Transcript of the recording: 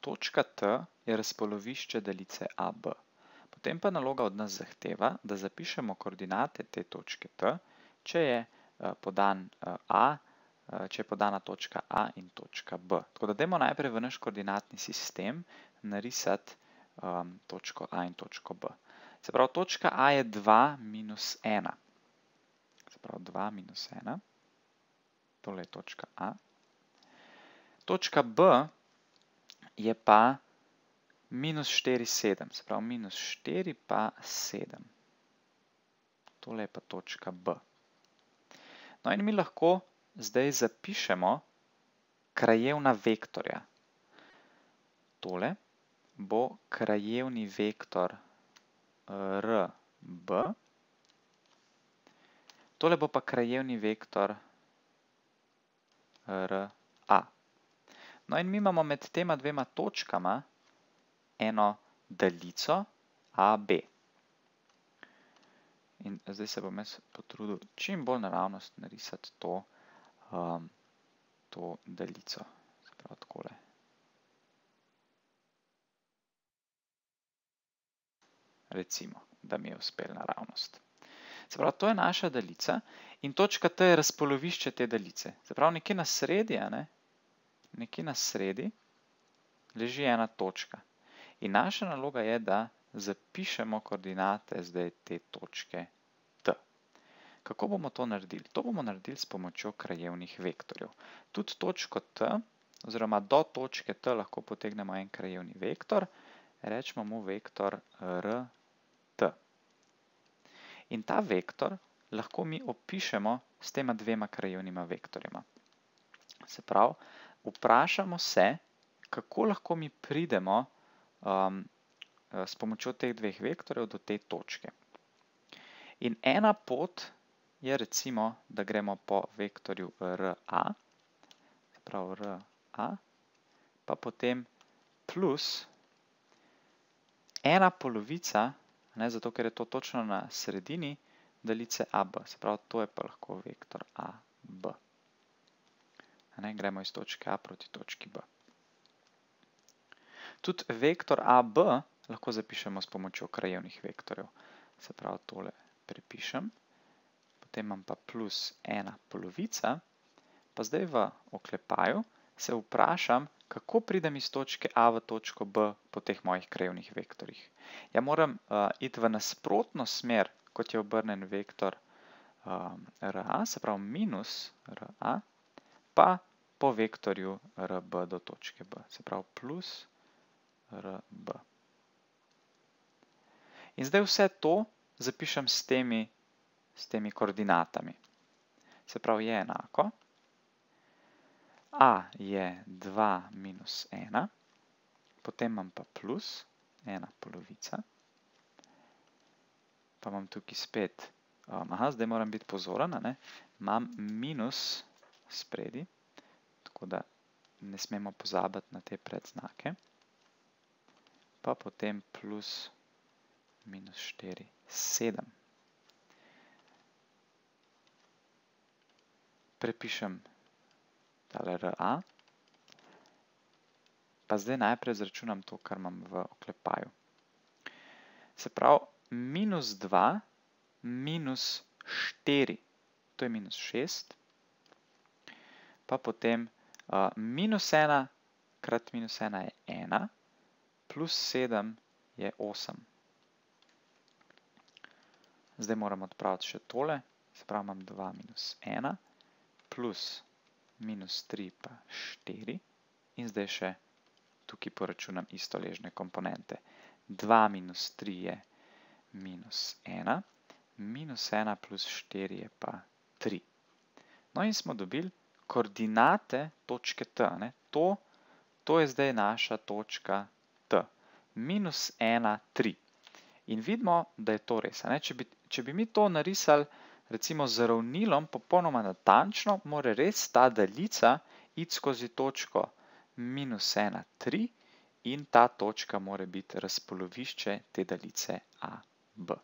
Točka T je razpolovišče delice AB. Potem pa naloga od nas zahteva, da zapišemo koordinate te točke T, če je eh, podan eh, A, eh, če je podana točka A in točka B. Tako da demo najprej v naš koordinatni sistem narisati ehm, točko A in točko B. Se pravi, točka A je 2 minus 1. Se pravi, 2 minus 1. Tole je točka A. Točka B je 2 minus 1 je pa minus 4, 7, se pravi minus 4 pa 7. Tole je pa točka B. No in mi lahko zdaj zapišemo krajevna vektorja. Tole bo krajevni vektor eh, RB. Tole bo pa krajevni vektor RB. No in mi imamo med tema dvema točkama eno delico AB. In zdaj se bom jaz potrudil čim bolj naravnost narisati to, um, to delico. Se pravi takole. Recimo, da mi je uspel naravnost. Se pravi, to je naša delica in točka T je razpolovišče te delice. Se pravi, nekje na sredi, ne, nekje na sredi leži ena točka. In naša naloga je, da zapišemo koordinate zdaj te točke T. Kako bomo to naredili? To bomo naredili s pomočjo krajevnih vektorjev. Tudi točko T, oziroma do točke T lahko potegnemo en krajevni vektor, rečemo mu vektor RT. In ta vektor lahko mi opišemo s tema dvema krajevnima vektorjima. Se pravi, vprašamo se, kako lahko mi pridemo um, eh, s pomočjo teh dveh vektorjev do te točke. In ena pot je recimo, da gremo po vektorju RA, prav RA, pa potem plus ena polovica, ne, zato ker je to točno na sredini, delice AB, se pravi, to je pa lahko vektor AB. Ne, gremo iz točke A proti točki B. Tudi vektor AB lahko zapišemo s pomočjo krajevnih vektorjev. Se pravi, tole prepišem. Potem imam pa plus ena polovica. Pa zdaj v oklepaju se vprašam, kako pridem iz točke A v točko B po teh mojih krajevnih vektorjih. Ja moram uh, iti v nasprotno smer, kot je obrnen vektor uh, eh, RA, se pravi minus RA, pa po vektorju rb do točke b. Se pravi plus rb. In zdaj vse to zapišem s temi, s temi koordinatami. Se pravi je enako. a je 2 minus 1, potem imam pa plus 1 polovica. Pa imam tukaj spet, aha, zdaj moram biti pozorana, ne, imam minus spredi, tako da ne smemo pozabati na te predznake. Pa potem plus minus 4, 7. Prepišem tale RA. Pa zdaj najprej zračunam to, kar imam v oklepaju. Se pravi, minus 2, minus 4, to je minus 6, pa potem Uh, minus 1 krat minus 1 je 1, plus 7 je 8. Zdaj moram odpraviti še tole, se pravi imam 2 minus 1, plus minus 3 pa 4 in zdaj še tukaj poračunam istoležne komponente. 2 minus 3 je minus 1, minus 1 plus 4 je pa 3. No in smo dobili koordinate točke T. Ne? To, to je zdaj naša točka T. Minus 1, 3. In vidimo, da je to res. Ne? Če, bi, če bi mi to narisali, recimo z ravnilom, popolnoma natančno, mora res ta daljica iti skozi točko minus 1, 3 in ta točka mora biti razpolovišče te daljice AB.